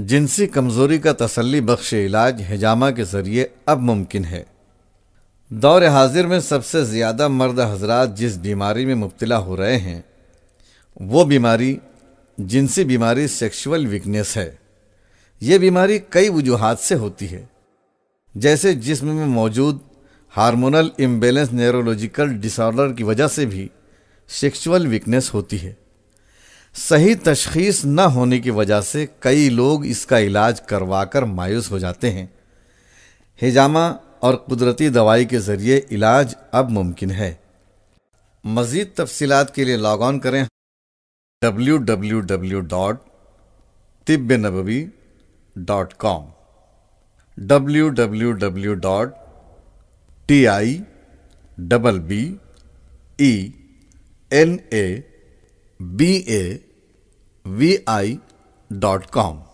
जिनसी कमज़ोरी का तसल्ली बख्श इलाज हिजामा के ज़रिए अब मुमकिन है दौर हाजिर में सबसे ज़्यादा मर्द हजरात जिस बीमारी में मुबतला हो रहे हैं वो बीमारी जिनसी बीमारी सेक्सुअल वीकनेस है ये बीमारी कई वजूहत से होती है जैसे जिस्म में मौजूद हार्मोनल इम्बेलेंस न्यूरोलॉजिकल डिसऑर्डर की वजह से भी सेक्सुअल वीकनेस होती है सही तशखीस न होने की वजह से कई लोग इसका इलाज करवाकर मायूस हो जाते हैं हिजामा और कुदरती दवाई के ज़रिए इलाज अब मुमकिन है मज़ीद तफसीत के लिए लॉग ऑन करें डब्ल्यू डब्ल्यू डब्ल्यू डॉट तिब नबी dot com W W W dot T I double B E N A com